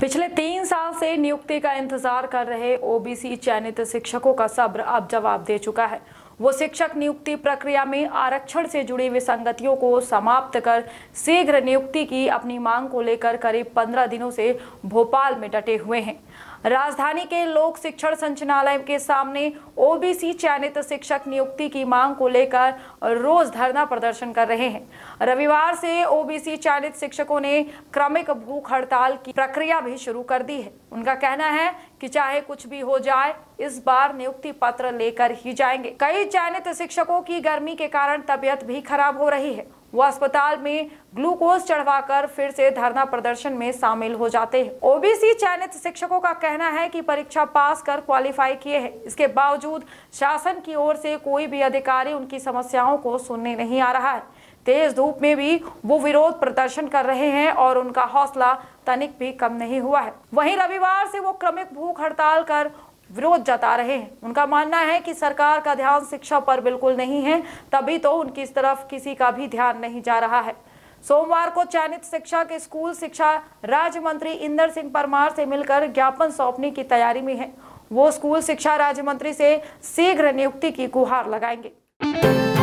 पिछले तीन साल से नियुक्ति का इंतजार कर रहे ओबीसी चयनित शिक्षकों का सब्र अब जवाब दे चुका है वो शिक्षक नियुक्ति प्रक्रिया में आरक्षण से जुड़ी विसंगतियों को समाप्त कर शीघ्र नियुक्ति की अपनी मांग को लेकर करीब पंद्रह दिनों से भोपाल में डटे हुए हैं राजधानी के लोक शिक्षण संचालय के सामने ओबीसी चयनित शिक्षक नियुक्ति की मांग को लेकर रोज धरना प्रदर्शन कर रहे हैं रविवार से ओबीसी चयनित शिक्षकों ने क्रमिक भूख हड़ताल की प्रक्रिया भी शुरू कर दी है उनका कहना है कि चाहे कुछ भी हो जाए इस बार नियुक्ति पत्र लेकर ही जाएंगे कई चयनित शिक्षकों की गर्मी के कारण तबियत भी खराब हो रही है वो अस्पताल में ग्लूकोज चढ़वाकर फिर से धरना प्रदर्शन में शामिल हो जाते हैं ओबीसी चयनित शिक्षकों का कहना है कि परीक्षा पास कर क्वालिफाई किए हैं इसके बावजूद शासन की ओर से कोई भी अधिकारी उनकी समस्याओं को सुनने नहीं आ रहा है तेज धूप में भी वो विरोध प्रदर्शन कर रहे हैं और उनका हौसला तनिक भी कम नहीं हुआ है वहीं रविवार से वो क्रमिक भूख हड़ताल कर विरोध जता रहे हैं उनका मानना है कि सरकार का ध्यान शिक्षा पर बिल्कुल नहीं है तभी तो उनकी इस तरफ किसी का भी ध्यान नहीं जा रहा है सोमवार को चयनित शिक्षा के स्कूल शिक्षा राज्य मंत्री इंदर सिंह परमार से मिलकर ज्ञापन सौंपने की तैयारी में है वो स्कूल शिक्षा राज्य मंत्री से शीघ्र नियुक्ति की गुहार लगाएंगे